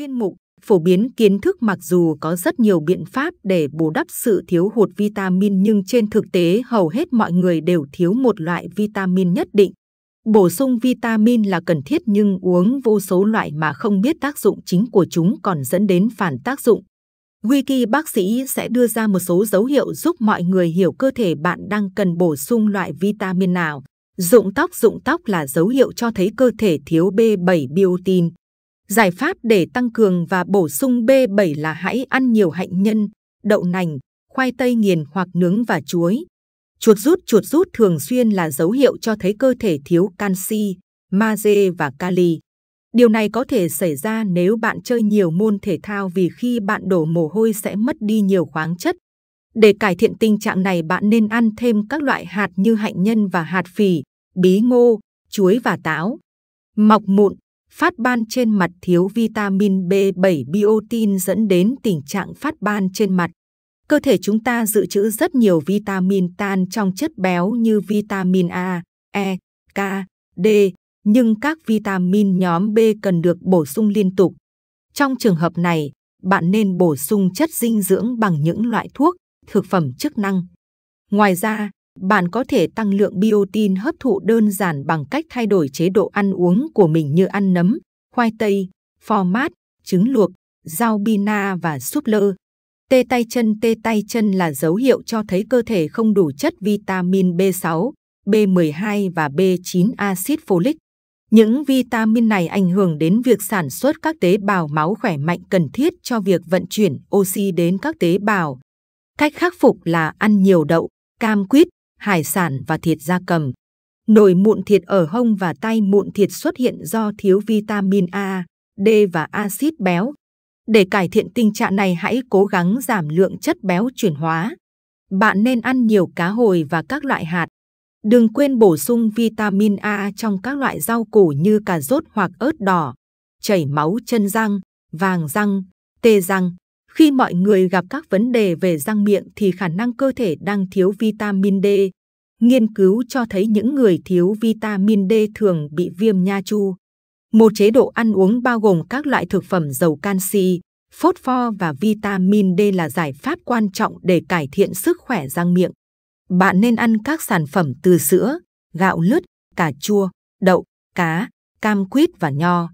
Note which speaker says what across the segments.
Speaker 1: chuyên mục phổ biến kiến thức mặc dù có rất nhiều biện pháp để bù đắp sự thiếu hụt vitamin nhưng trên thực tế hầu hết mọi người đều thiếu một loại vitamin nhất định. Bổ sung vitamin là cần thiết nhưng uống vô số loại mà không biết tác dụng chính của chúng còn dẫn đến phản tác dụng. Wiki bác sĩ sẽ đưa ra một số dấu hiệu giúp mọi người hiểu cơ thể bạn đang cần bổ sung loại vitamin nào. Dụng tóc Dụng tóc là dấu hiệu cho thấy cơ thể thiếu B7 biotin. Giải pháp để tăng cường và bổ sung B7 là hãy ăn nhiều hạnh nhân, đậu nành, khoai tây nghiền hoặc nướng và chuối. Chuột rút chuột rút thường xuyên là dấu hiệu cho thấy cơ thể thiếu canxi, magie và kali. Điều này có thể xảy ra nếu bạn chơi nhiều môn thể thao vì khi bạn đổ mồ hôi sẽ mất đi nhiều khoáng chất. Để cải thiện tình trạng này bạn nên ăn thêm các loại hạt như hạnh nhân và hạt phì, bí ngô, chuối và táo. Mọc mụn phát ban trên mặt thiếu vitamin B7 biotin dẫn đến tình trạng phát ban trên mặt. Cơ thể chúng ta dự trữ rất nhiều vitamin tan trong chất béo như vitamin A, E, K, D, nhưng các vitamin nhóm B cần được bổ sung liên tục. Trong trường hợp này, bạn nên bổ sung chất dinh dưỡng bằng những loại thuốc, thực phẩm chức năng. Ngoài ra, bạn có thể tăng lượng biotin hấp thụ đơn giản bằng cách thay đổi chế độ ăn uống của mình như ăn nấm, khoai tây, phô mát, trứng luộc, rau bina và súp lơ. Tê tay chân tê tay chân là dấu hiệu cho thấy cơ thể không đủ chất vitamin B6, B12 và B9 axit folic. Những vitamin này ảnh hưởng đến việc sản xuất các tế bào máu khỏe mạnh cần thiết cho việc vận chuyển oxy đến các tế bào. Cách khắc phục là ăn nhiều đậu, cam quýt, hải sản và thịt da cầm. Nồi mụn thịt ở hông và tay mụn thịt xuất hiện do thiếu vitamin A, D và axit béo. Để cải thiện tình trạng này hãy cố gắng giảm lượng chất béo chuyển hóa. Bạn nên ăn nhiều cá hồi và các loại hạt. Đừng quên bổ sung vitamin A trong các loại rau củ như cà rốt hoặc ớt đỏ, chảy máu chân răng, vàng răng, tê răng. Khi mọi người gặp các vấn đề về răng miệng thì khả năng cơ thể đang thiếu vitamin D. Nghiên cứu cho thấy những người thiếu vitamin D thường bị viêm nha chu. Một chế độ ăn uống bao gồm các loại thực phẩm giàu canxi, phốt pho và vitamin D là giải pháp quan trọng để cải thiện sức khỏe răng miệng. Bạn nên ăn các sản phẩm từ sữa, gạo lứt, cà chua, đậu, cá, cam quýt và nho.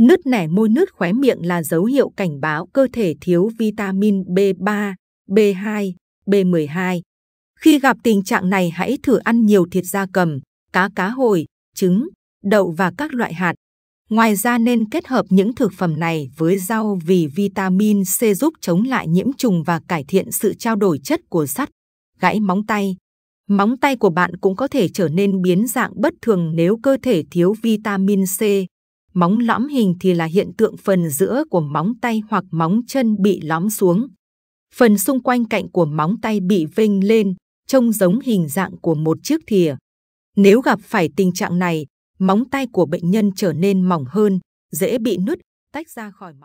Speaker 1: Nứt nẻ môi nứt khóe miệng là dấu hiệu cảnh báo cơ thể thiếu vitamin B3, B2, B12. Khi gặp tình trạng này hãy thử ăn nhiều thịt da cầm, cá cá hồi, trứng, đậu và các loại hạt. Ngoài ra nên kết hợp những thực phẩm này với rau vì vitamin C giúp chống lại nhiễm trùng và cải thiện sự trao đổi chất của sắt. Gãy móng tay Móng tay của bạn cũng có thể trở nên biến dạng bất thường nếu cơ thể thiếu vitamin C. Móng lõm hình thì là hiện tượng phần giữa của móng tay hoặc móng chân bị lõm xuống. Phần xung quanh cạnh của móng tay bị vênh lên, trông giống hình dạng của một chiếc thìa. Nếu gặp phải tình trạng này, móng tay của bệnh nhân trở nên mỏng hơn, dễ bị nứt, tách ra khỏi móng.